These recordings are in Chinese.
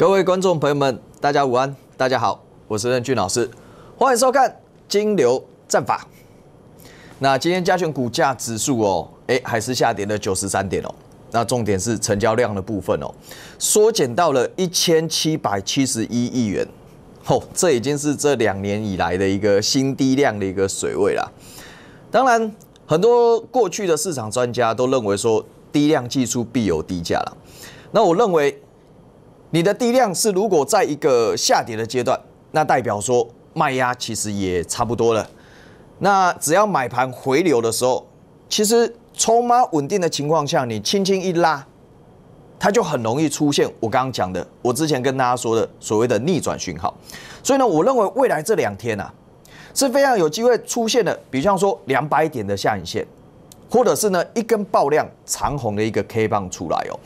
各位观众朋友们，大家午安，大家好，我是任俊老师，欢迎收看《金流战法》。那今天加权股价指数哦，哎，还是下跌了九十三点哦。那重点是成交量的部分哦，缩减到了一千七百七十一亿元，吼，这已经是这两年以来的一个新低量的一个水位啦。当然，很多过去的市场专家都认为说，低量技术必有低价了。那我认为。你的地量是，如果在一个下跌的阶段，那代表说卖压其实也差不多了。那只要买盘回流的时候，其实筹码稳定的情况下，你轻轻一拉，它就很容易出现我刚刚讲的，我之前跟大家说的所谓的逆转讯号。所以呢，我认为未来这两天啊，是非常有机会出现的，比方说两百点的下影线。或者是呢一根爆量长红的一个 K 棒出来哦，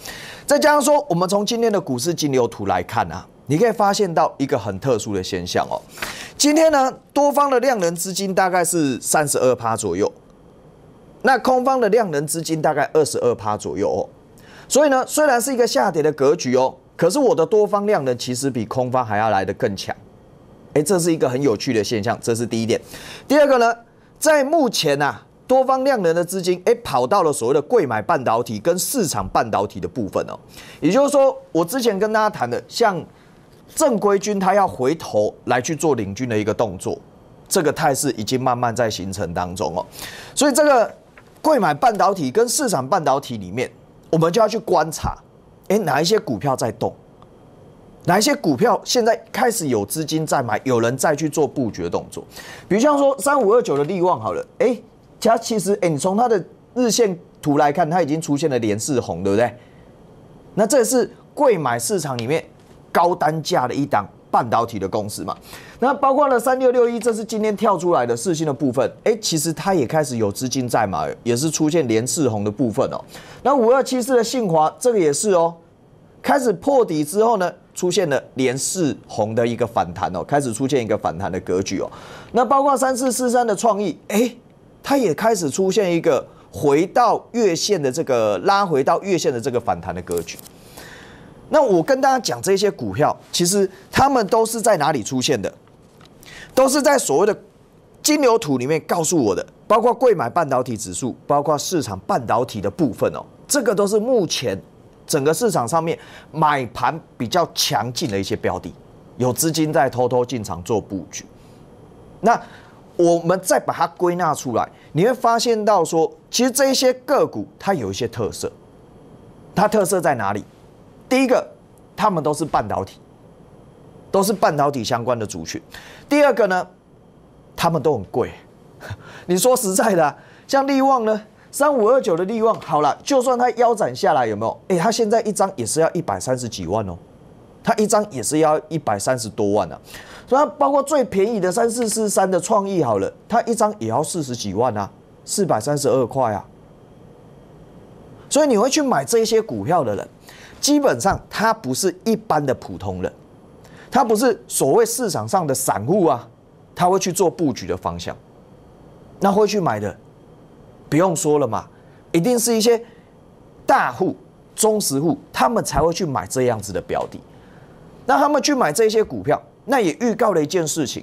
再加上说，我们从今天的股市金流图来看啊，你可以发现到一个很特殊的现象哦。今天呢，多方的量能资金大概是三十二趴左右，那空方的量能资金大概二十二趴左右哦。所以呢，虽然是一个下跌的格局哦，可是我的多方量能其实比空方还要来的更强。哎，这是一个很有趣的现象，这是第一点。第二个呢，在目前呢。多方量能的资金，哎，跑到了所谓的贵买半导体跟市场半导体的部分哦。也就是说，我之前跟大家谈的，像正规军他要回头来去做领军的一个动作，这个态势已经慢慢在形成当中哦。所以，这个贵买半导体跟市场半导体里面，我们就要去观察，哎，哪一些股票在动，哪一些股票现在开始有资金在买，有人再去做布局的动作。比如像说三五二九的利旺好了，哎。它其实，哎，你从它的日线图来看，它已经出现了连四红，对不对？那这是贵买市场里面高单价的一档半导体的公司嘛？那包括了三六六一，这是今天跳出来的四新的部分，哎，其实它也开始有资金在买，也是出现连四红的部分哦。那五二七四的信华，这个也是哦，开始破底之后呢，出现了连四红的一个反弹哦，开始出现一个反弹的格局哦。那包括三四四三的创意，哎。它也开始出现一个回到月线的这个拉回到月线的这个反弹的格局。那我跟大家讲这些股票，其实他们都是在哪里出现的？都是在所谓的金牛土里面告诉我的，包括贵买半导体指数，包括市场半导体的部分哦，这个都是目前整个市场上面买盘比较强劲的一些标的，有资金在偷偷进场做布局。那我们再把它归纳出来，你会发现到说，其实这些个股它有一些特色，它特色在哪里？第一个，它们都是半导体，都是半导体相关的族群。第二个呢，它们都很贵。你说实在的，像利旺呢，三五二九的利旺，好了，就算它腰斩下来有没有？哎，它现在一张也是要一百三十几万哦。它一张也是要一百三十多万啊，那包括最便宜的三四四三的创意好了，它一张也要四十几万啊，四百三十二块啊。所以你会去买这些股票的人，基本上他不是一般的普通人，他不是所谓市场上的散户啊，他会去做布局的方向，那会去买的，不用说了嘛，一定是一些大户、中实户，他们才会去买这样子的标的。那他们去买这些股票，那也预告了一件事情：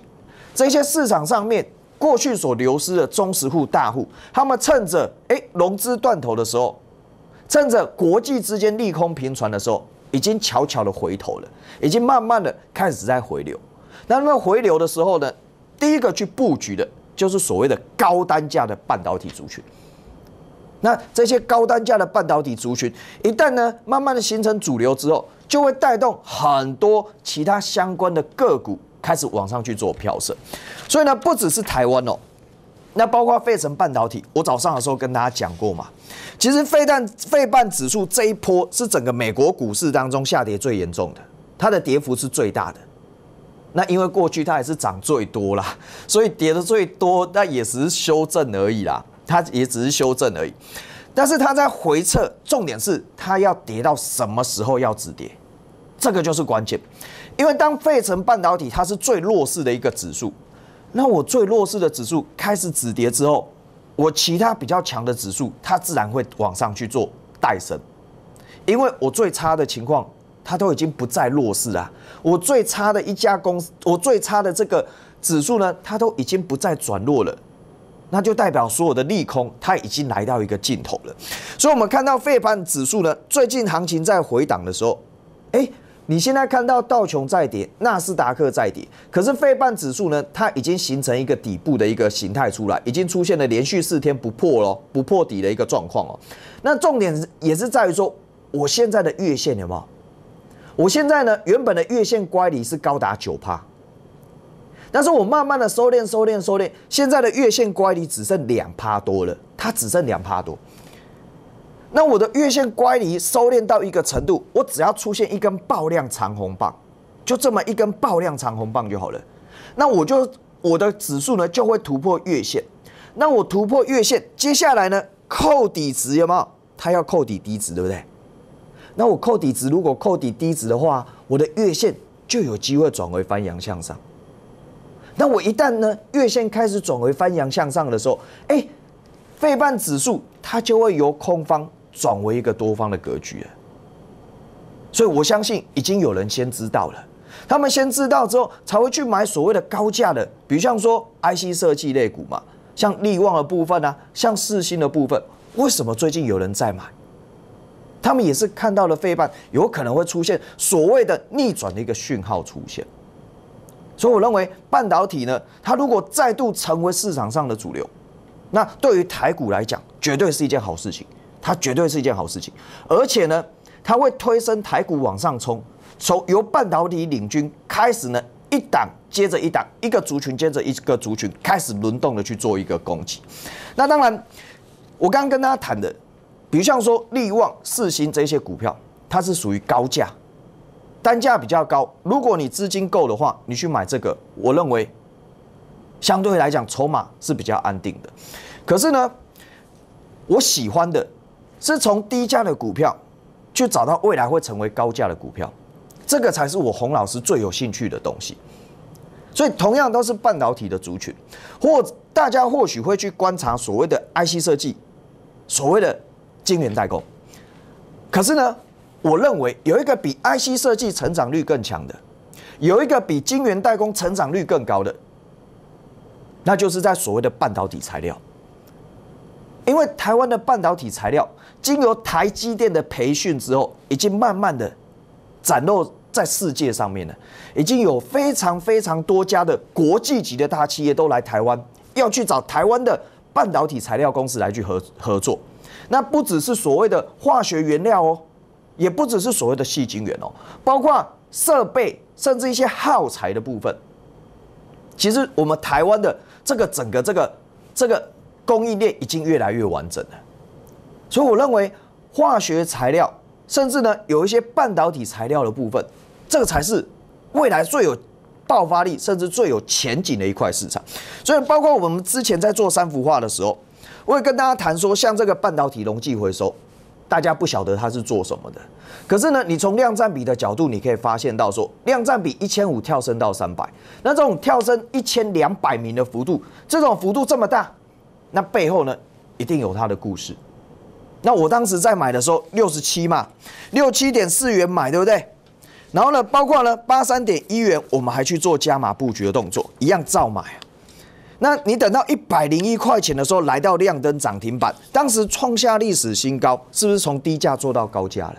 这些市场上面过去所流失的忠实户大户，他们趁着哎融资断头的时候，趁着国际之间利空频传的时候，已经悄悄的回头了，已经慢慢的开始在回流。那他们回流的时候呢，第一个去布局的就是所谓的高单价的半导体族群。那这些高单价的半导体族群一旦呢慢慢的形成主流之后，就会带动很多其他相关的个股开始往上去做票升，所以呢，不只是台湾哦，那包括费城半导体，我早上的时候跟大家讲过嘛，其实费蛋费半指数这一波是整个美国股市当中下跌最严重的，它的跌幅是最大的。那因为过去它也是涨最多啦，所以跌的最多，那也只是修正而已啦，它也只是修正而已，但是它在回撤，重点是它要跌到什么时候要止跌？这个就是关键，因为当费城半导体它是最弱势的一个指数，那我最弱势的指数开始止跌之后，我其他比较强的指数它自然会往上去做带升，因为我最差的情况它都已经不再弱势了，我最差的一家公司，我最差的这个指数呢，它都已经不再转弱了，那就代表所有的利空它已经来到一个尽头了，所以我们看到费半指数呢，最近行情在回档的时候，哎。你现在看到道琼在跌，纳斯达克在跌，可是费半指数呢？它已经形成一个底部的一个形态出来，已经出现了连续四天不破喽，不破底的一个状况哦。那重点也是在于说，我现在的月线有没有？我现在呢，原本的月线乖离是高达九趴，但是我慢慢的收敛、收敛、收敛，现在的月线乖离只剩两趴多了，它只剩两趴多。那我的月线乖离收敛到一个程度，我只要出现一根爆量长红棒，就这么一根爆量长红棒就好了。那我就我的指数呢就会突破月线。那我突破月线，接下来呢扣底值有没有？它要扣底低值，对不对？那我扣底值，如果扣底低值的话，我的月线就有机会转为翻阳向上。那我一旦呢月线开始转为翻阳向上的时候，哎，费半指数它就会由空方。转为一个多方的格局了，所以我相信已经有人先知道了，他们先知道之后才会去买所谓的高价的，比如像说 IC 设计类股嘛，像力旺的部分啊，像四星的部分，为什么最近有人在买？他们也是看到了费半有可能会出现所谓的逆转的一个讯号出现，所以我认为半导体呢，它如果再度成为市场上的主流，那对于台股来讲，绝对是一件好事情。它绝对是一件好事情，而且呢，它会推升台股往上冲，从由半导体领军开始呢，一档接着一档，一个族群接着一个族群开始轮动的去做一个攻击。那当然，我刚刚跟大家谈的，比如像说力旺、四星这些股票，它是属于高价，单价比较高。如果你资金够的话，你去买这个，我认为相对来讲筹码是比较安定的。可是呢，我喜欢的。是从低价的股票，去找到未来会成为高价的股票，这个才是我洪老师最有兴趣的东西。所以，同样都是半导体的族群，或大家或许会去观察所谓的 IC 设计，所谓的晶圆代工。可是呢，我认为有一个比 IC 设计成长率更强的，有一个比晶圆代工成长率更高的，那就是在所谓的半导体材料。因为台湾的半导体材料，经由台积电的培训之后，已经慢慢的展露在世界上面了。已经有非常非常多家的国际级的大企业都来台湾，要去找台湾的半导体材料公司来去合合作。那不只是所谓的化学原料哦，也不只是所谓的细晶圆哦，包括设备甚至一些耗材的部分。其实我们台湾的这个整个这个这个。供应链已经越来越完整了，所以我认为化学材料，甚至呢有一些半导体材料的部分，这个才是未来最有爆发力，甚至最有前景的一块市场。所以包括我们之前在做三幅画的时候，我也跟大家谈说，像这个半导体容器回收，大家不晓得它是做什么的，可是呢，你从量占比的角度，你可以发现到说，量占比一千五跳升到三百，那这种跳升一千两百名的幅度，这种幅度这么大。那背后呢，一定有它的故事。那我当时在买的时候，六十七嘛，六七点四元买，对不对？然后呢，包括呢八三点一元，我们还去做加码布局的动作，一样照买。那你等到一百零一块钱的时候，来到亮灯涨停板，当时创下历史新高，是不是从低价做到高价了？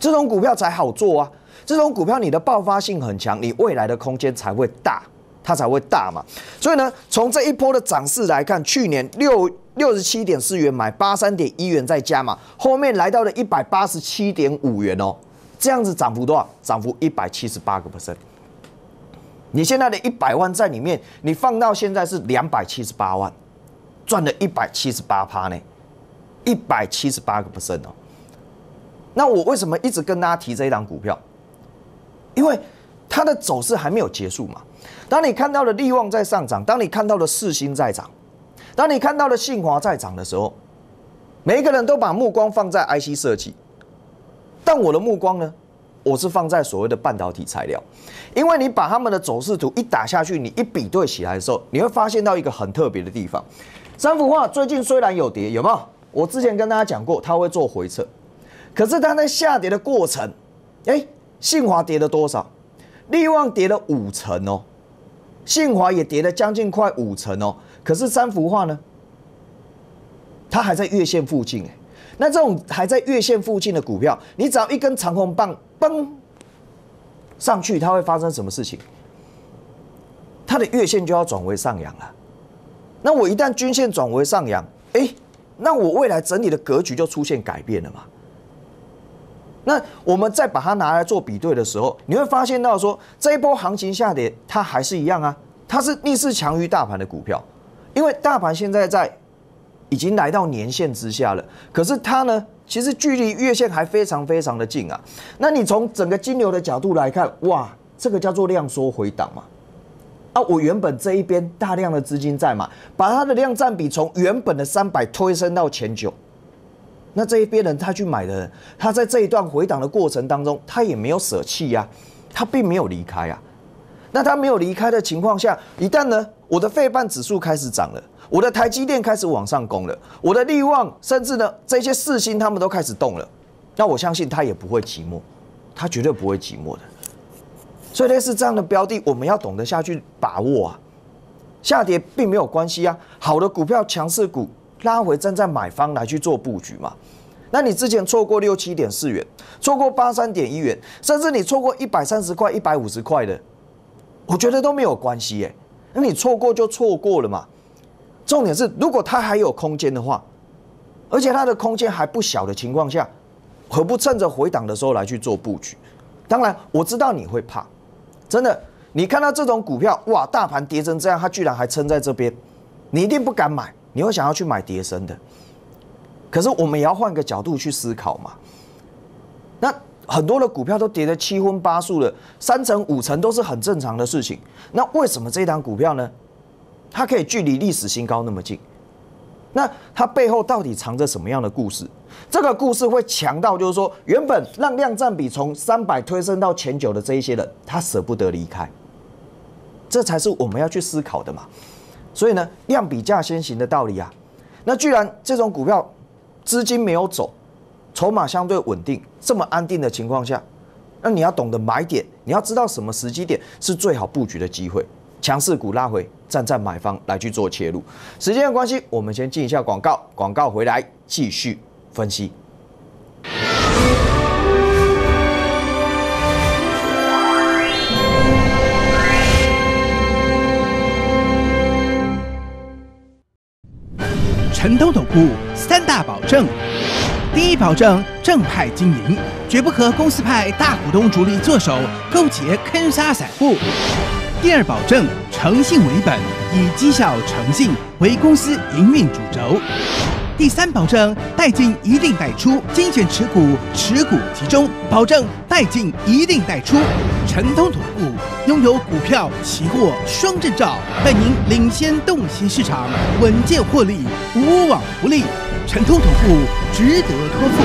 这种股票才好做啊！这种股票你的爆发性很强，你未来的空间才会大。它才会大嘛，所以呢，从这一波的涨势来看，去年六六十七点四元买八三点一元再加嘛，后面来到了一百八十七点五元哦，这样子涨幅多少？涨幅一百七十八个 percent。你现在的一百万在里面，你放到现在是两百七十八万，赚了一百七十八趴呢，一百七十八个 percent 哦。那我为什么一直跟大家提这一档股票？因为它的走势还没有结束嘛。当你看到了利旺在上涨，当你看到了四星在涨，当你看到了信华在涨的时候，每一个人都把目光放在 IC 设计，但我的目光呢，我是放在所谓的半导体材料，因为你把他们的走势图一打下去，你一比对起来的时候，你会发现到一个很特别的地方。三幅画最近虽然有跌，有没有？我之前跟大家讲过，它会做回撤，可是它在下跌的过程，哎，信华跌了多少？利旺跌了五成哦。信华也跌了将近快五成哦，可是三幅画呢？它还在月线附近哎，那这种还在月线附近的股票，你只要一根长红棒崩上去，它会发生什么事情？它的月线就要转为上扬了。那我一旦均线转为上扬，哎，那我未来整体的格局就出现改变了嘛？那我们再把它拿来做比对的时候，你会发现到说这一波行情下跌，它还是一样啊，它是逆势强于大盘的股票，因为大盘现在在已经来到年线之下了，可是它呢，其实距离月线还非常非常的近啊。那你从整个金牛的角度来看，哇，这个叫做量缩回档嘛，啊，我原本这一边大量的资金在嘛，把它的量占比从原本的三百推升到前九。那这一边人他去买的人，他在这一段回档的过程当中，他也没有舍弃呀，他并没有离开呀。那他没有离开的情况下，一旦呢，我的费半指数开始涨了，我的台积电开始往上攻了，我的力旺甚至呢，这些四星他们都开始动了，那我相信他也不会寂寞，他绝对不会寂寞的。所以类似这样的标的，我们要懂得下去把握啊，下跌并没有关系啊，好的股票强势股。拉回站在买方来去做布局嘛？那你之前错过六七点四元，错过八三点一元，甚至你错过一百三十块、一百五十块的，我觉得都没有关系诶，那你错过就错过了嘛。重点是，如果它还有空间的话，而且它的空间还不小的情况下，何不趁着回档的时候来去做布局？当然，我知道你会怕，真的。你看到这种股票哇，大盘跌成这样，它居然还撑在这边，你一定不敢买。你会想要去买叠升的，可是我们也要换个角度去思考嘛。那很多的股票都跌得七荤八素的，三成五成都是很正常的事情。那为什么这一档股票呢？它可以距离历史新高那么近，那它背后到底藏着什么样的故事？这个故事会强到就是说，原本让量占比从三百推升到前九的这一些人，他舍不得离开，这才是我们要去思考的嘛。所以呢，量比价先行的道理啊，那既然这种股票资金没有走，筹码相对稳定，这么安定的情况下，那你要懂得买点，你要知道什么时机点是最好布局的机会，强势股拉回，站站买方来去做切入。时间的关系，我们先进一下广告，广告回来继续分析。成都总部三大保证：第一保证，正派经营，绝不和公司派大股东、主力做手勾结坑杀散户；第二保证，诚信为本，以绩效诚信为公司营运主轴。第三，保证带进一定带出，精选持股，持股集中，保证带进一定带出。城通总部拥有股票、期货双证照，带您领先洞悉市场，稳健获利，无往不利。城通总部值得托付。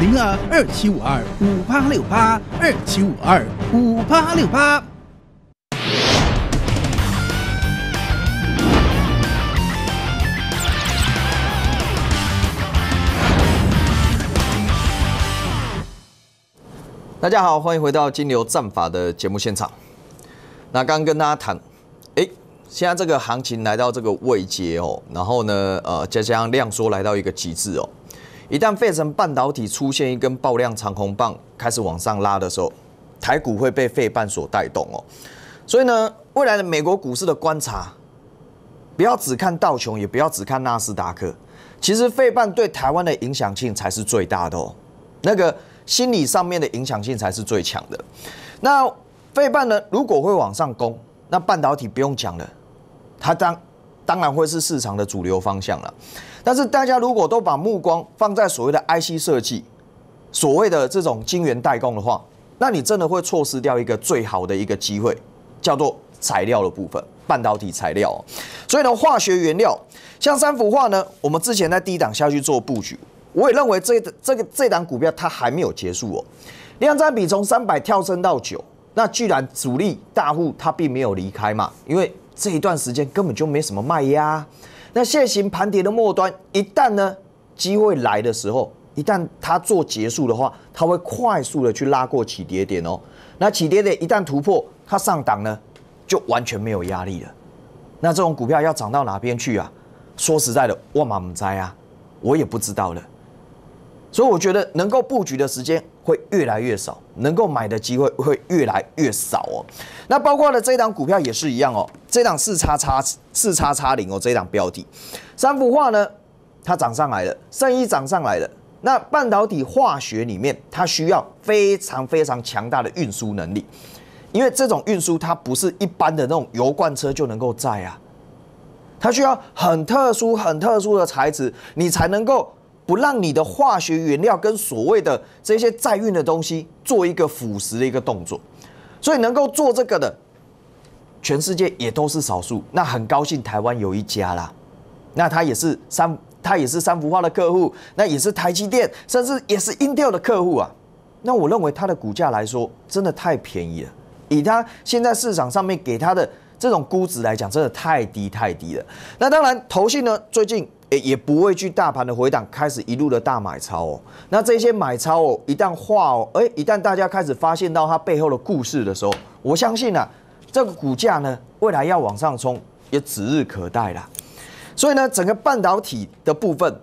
零二二七五二五八六八二七五二五八六八。大家好，欢迎回到金牛战法的节目现场。那刚跟大家谈，哎，现在这个行情来到这个位阶哦，然后呢，呃，再加上量缩来到一个极致哦。一旦费城半导体出现一根爆量长红棒，开始往上拉的时候，台股会被费半所带动哦。所以呢，未来的美国股市的观察，不要只看道琼，也不要只看纳斯达克，其实费半对台湾的影响性才是最大的哦。那个。心理上面的影响性才是最强的。那费半呢？如果会往上攻，那半导体不用讲了，它当当然会是市场的主流方向了。但是大家如果都把目光放在所谓的 IC 设计，所谓的这种晶圆代工的话，那你真的会错失掉一个最好的一个机会，叫做材料的部分，半导体材料。所以呢，化学原料像三幅画呢，我们之前在低档下去做布局。我也认为这这个这档股票它还没有结束哦，量占比从三百跳升到九，那既然主力大户它并没有离开嘛，因为这一段时间根本就没什么卖压。那现行盘跌的末端，一旦呢机会来的时候，一旦它做结束的话，它会快速的去拉过起跌点哦。那起跌点一旦突破，它上档呢就完全没有压力了。那这种股票要涨到哪边去啊？说实在的，我马不在啊，我也不知道了。所以我觉得能够布局的时间会越来越少，能够买的机会会越来越少哦。那包括了这档股票也是一样哦，这档四叉叉四叉叉零哦，这档标的，三幅画呢，它涨上来了，生意涨上来了。那半导体化学里面，它需要非常非常强大的运输能力，因为这种运输它不是一般的那种油罐车就能够载啊，它需要很特殊很特殊的材质，你才能够。不让你的化学原料跟所谓的这些载运的东西做一个腐蚀的一个动作，所以能够做这个的，全世界也都是少数。那很高兴台湾有一家啦，那他也是三，他也是三幅画的客户，那也是台积电，甚至也是 Intel 的客户啊。那我认为它的股价来说，真的太便宜了。以它现在市场上面给它的这种估值来讲，真的太低太低了。那当然，投信呢最近。哎，也不会去大盘的回档，开始一路的大买超哦。那这些买超哦，一旦化哦，哎，一旦大家开始发现到它背后的故事的时候，我相信啊，这个股价呢，未来要往上冲也指日可待啦。所以呢，整个半导体的部分，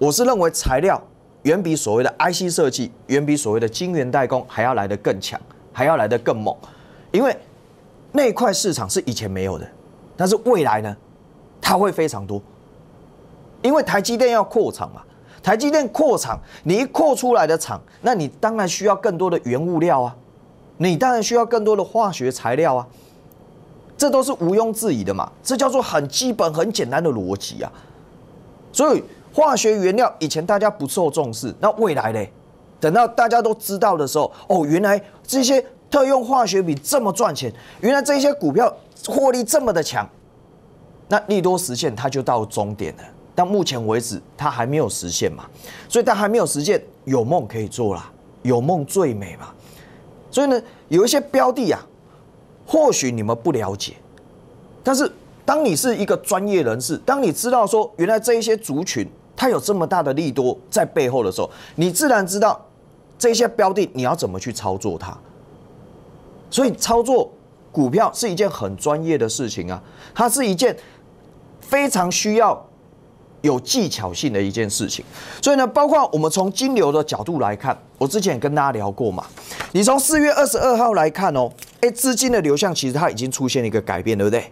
我是认为材料远比所谓的 IC 设计，远比所谓的晶圆代工还要来得更强，还要来得更猛，因为那块市场是以前没有的，但是未来呢，它会非常多。因为台积电要扩厂嘛，台积电扩厂，你一扩出来的厂，那你当然需要更多的原物料啊，你当然需要更多的化学材料啊，这都是毋庸置疑的嘛，这叫做很基本、很简单的逻辑啊。所以化学原料以前大家不受重视，那未来嘞，等到大家都知道的时候，哦，原来这些特用化学品这么赚钱，原来这些股票获利这么的强，那利多实现它就到终点了。到目前为止，它还没有实现嘛？所以它还没有实现，有梦可以做啦，有梦最美嘛。所以呢，有一些标的啊，或许你们不了解，但是当你是一个专业人士，当你知道说原来这一些族群它有这么大的利多在背后的时候，你自然知道这些标的你要怎么去操作它。所以操作股票是一件很专业的事情啊，它是一件非常需要。有技巧性的一件事情，所以呢，包括我们从金流的角度来看，我之前也跟大家聊过嘛。你从四月二十二号来看哦，哎，资金的流向其实它已经出现了一个改变，对不对？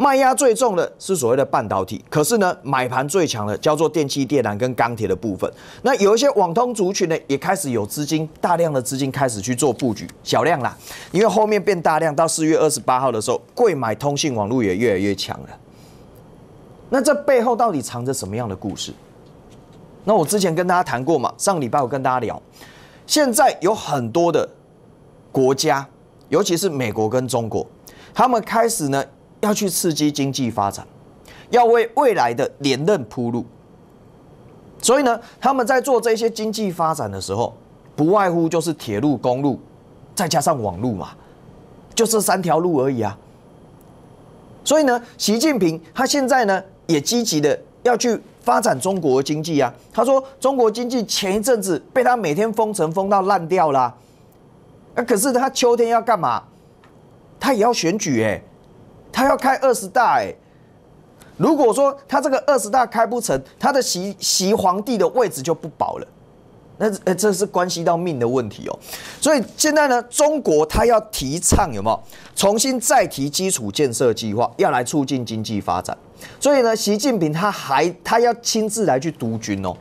卖压最重的是所谓的半导体，可是呢，买盘最强的叫做电器、电缆跟钢铁的部分。那有一些网通族群呢，也开始有资金大量的资金开始去做布局，小量啦，因为后面变大量。到四月二十八号的时候，贵买通信网络也越来越强了。那这背后到底藏着什么样的故事？那我之前跟大家谈过嘛，上礼拜我跟大家聊，现在有很多的国家，尤其是美国跟中国，他们开始呢要去刺激经济发展，要为未来的连任铺路。所以呢，他们在做这些经济发展的时候，不外乎就是铁路、公路，再加上网路嘛，就这三条路而已啊。所以呢，习近平他现在呢。也积极的要去发展中国经济啊！他说中国经济前一阵子被他每天封城封到烂掉啦、啊，可是他秋天要干嘛？他也要选举哎，他要开二十大哎。如果说他这个二十大开不成，他的习习皇帝的位置就不保了。那呃，这是关系到命的问题哦，所以现在呢，中国他要提倡有没有重新再提基础建设计划，要来促进经济发展。所以呢，习近平他还他要亲自来去督军哦，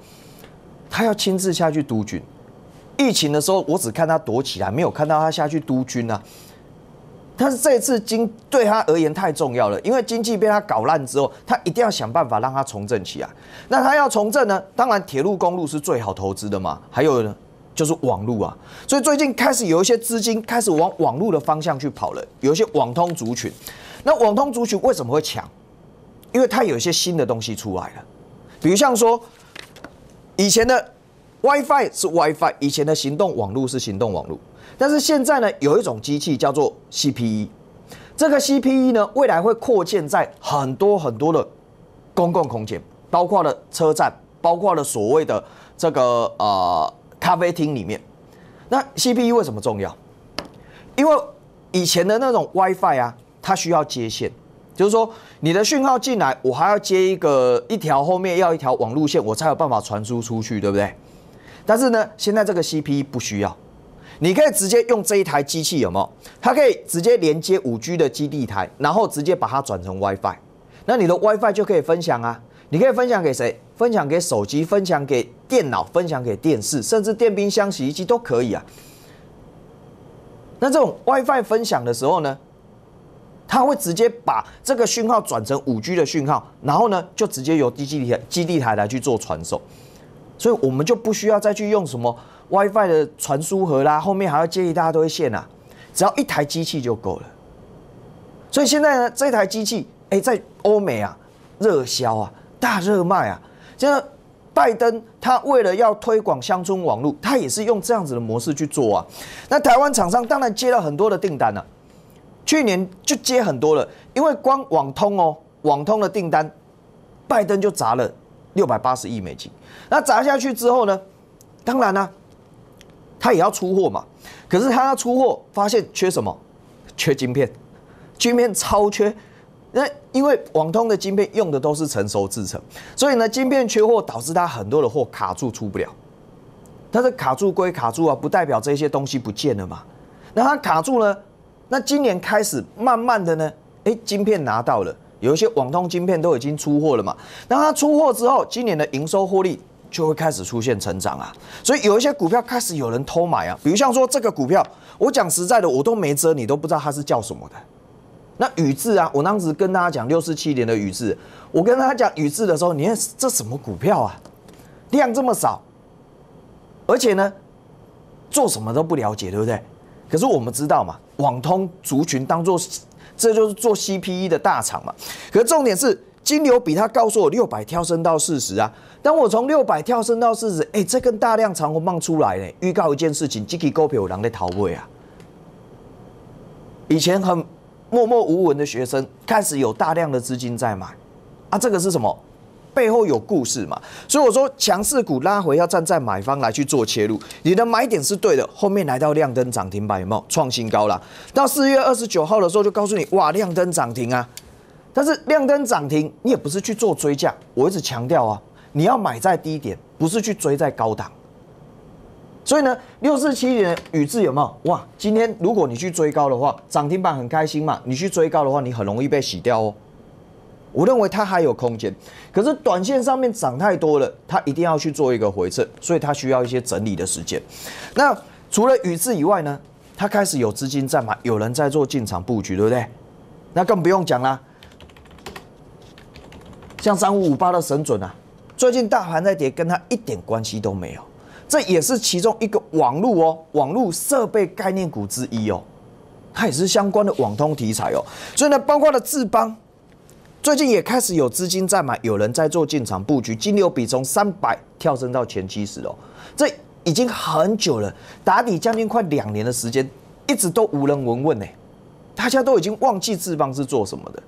他要亲自下去督军。疫情的时候，我只看他躲起来，没有看到他下去督军啊。但是这次经对他而言太重要了，因为经济被他搞烂之后，他一定要想办法让他重振起来。那他要重振呢？当然铁路公路是最好投资的嘛，还有呢就是网路啊。所以最近开始有一些资金开始往网路的方向去跑了，有一些网通族群。那网通族群为什么会强？因为它有一些新的东西出来了，比如像说以前的 WiFi 是 WiFi，以前的行动网路是行动网路。但是现在呢，有一种机器叫做 CPE，这个 CPE 呢，未来会扩建在很多很多的公共空间，包括了车站，包括了所谓的这个呃咖啡厅里面。那 CPE 为什么重要？因为以前的那种 WiFi 啊，它需要接线，就是说你的讯号进来，我还要接一个一条后面要一条网路线，我才有办法传输出去，对不对？但是呢，现在这个 CPE 不需要。你可以直接用这一台机器，有没有？它可以直接连接五 G 的基地台，然后直接把它转成 WiFi。那你的 WiFi 就可以分享啊！你可以分享给谁？分享给手机，分享给电脑，分享给电视，甚至电冰箱、洗衣机都可以啊！那这种 WiFi 分享的时候呢，它会直接把这个讯号转成五 G 的讯号，然后呢，就直接由低基地基地台来去做传送。所以我们就不需要再去用什么 WiFi 的传输盒啦，后面还要接一大堆线啊，只要一台机器就够了。所以现在呢，这台机器哎，在欧美啊热销啊，大热卖啊。现在拜登他为了要推广乡村网络，他也是用这样子的模式去做啊。那台湾厂商当然接了很多的订单了，去年就接很多了，因为光网通哦，网通的订单，拜登就砸了六百八十亿美金。那砸下去之后呢？当然呢，他也要出货嘛。可是他要出货，发现缺什么？缺晶片，晶片超缺。那因为网通的晶片用的都是成熟制程，所以呢，晶片缺货导致他很多的货卡住出不了。但是卡住归卡住啊，不代表这些东西不见了嘛。那他卡住呢？那今年开始慢慢的呢，哎，晶片拿到了。有一些网通晶片都已经出货了嘛，那它出货之后，今年的营收获利就会开始出现成长啊，所以有一些股票开始有人偷买啊，比如像说这个股票，我讲实在的，我都没遮，你都不知道它是叫什么的。那宇治啊，我当时跟大家讲六四七年的宇治，我跟大家讲宇治的时候，你看这什么股票啊，量这么少，而且呢，做什么都不了解，对不对？可是我们知道嘛，网通族群当做。这就是做 CPE 的大厂嘛，可重点是金牛比他告诉我六百跳升到四十啊，当我从六百跳升到四十，哎，这根大量长红棒出来嘞，预告一件事情，积极股票有人在逃买啊，以前很默默无闻的学生开始有大量的资金在买，啊，这个是什么？背后有故事嘛？所以我说强势股拉回要站在买方来去做切入，你的买点是对的。后面来到亮灯涨停板有没有创新高了？到四月二十九号的时候就告诉你，哇，亮灯涨停啊！但是亮灯涨停你也不是去做追价，我一直强调啊，你要买在低点，不是去追在高档。所以呢，六四七点宇字有没有？哇，今天如果你去追高的话，涨停板很开心嘛？你去追高的话，你很容易被洗掉哦。我认为它还有空间，可是短线上面涨太多了，它一定要去做一个回撤，所以它需要一些整理的时间。那除了宇智以外呢，它开始有资金在买，有人在做进场布局，对不对？那更不用讲啦，像三五五八的神准啊，最近大盘在跌，跟它一点关系都没有，这也是其中一个网络哦，网络设备概念股之一哦，它也是相关的网通题材哦，所以呢，包括了智邦。最近也开始有资金在买，有人在做进场布局，金流比从三百跳升到前七十哦，这已经很久了，打底将近快两年的时间，一直都无人闻问呢，大家都已经忘记智邦是做什么的，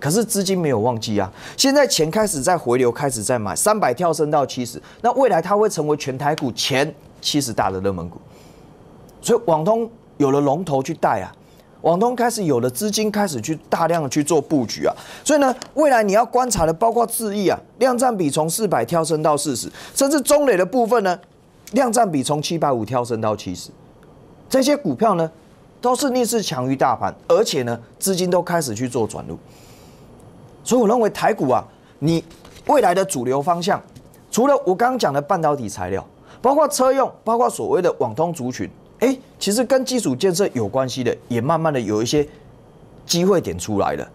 可是资金没有忘记啊，现在钱开始在回流，开始在买，三百跳升到七十，那未来它会成为全台股前七十大的热门股，所以网通有了龙头去带啊。网通开始有了资金，开始去大量的去做布局啊，所以呢，未来你要观察的包括智易啊，量占比从四百跳升到四十，甚至中磊的部分呢，量占比从七百五跳升到七十，这些股票呢，都是逆势强于大盘，而且呢，资金都开始去做转入，所以我认为台股啊，你未来的主流方向，除了我刚刚讲的半导体材料，包括车用，包括所谓的网通族群。哎，其实跟基础建设有关系的，也慢慢的有一些机会点出来了。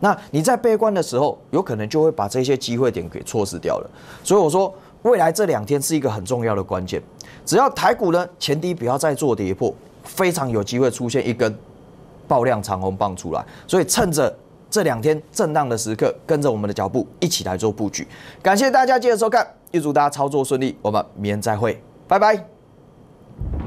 那你在悲观的时候，有可能就会把这些机会点给错失掉了。所以我说，未来这两天是一个很重要的关键。只要台股呢前低不要再做跌破，非常有机会出现一根爆量长红棒出来。所以趁着这两天震荡的时刻，跟着我们的脚步一起来做布局。感谢大家记得收看，预祝大家操作顺利，我们明天再会，拜拜。